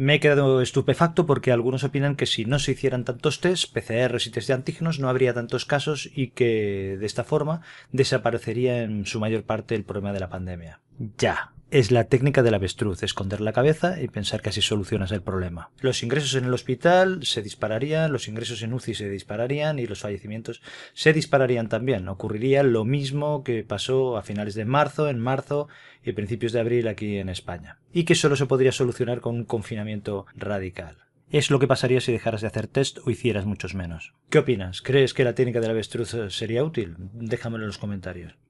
Me he quedado estupefacto porque algunos opinan que si no se hicieran tantos test, PCRs y test de antígenos, no habría tantos casos y que de esta forma desaparecería en su mayor parte el problema de la pandemia. Ya, es la técnica del avestruz, esconder la cabeza y pensar que así solucionas el problema. Los ingresos en el hospital se dispararían, los ingresos en UCI se dispararían y los fallecimientos se dispararían también. Ocurriría lo mismo que pasó a finales de marzo, en marzo y principios de abril aquí en España. Y que solo se podría solucionar con un confinamiento radical. Es lo que pasaría si dejaras de hacer test o hicieras muchos menos. ¿Qué opinas? ¿Crees que la técnica del avestruz sería útil? Déjamelo en los comentarios.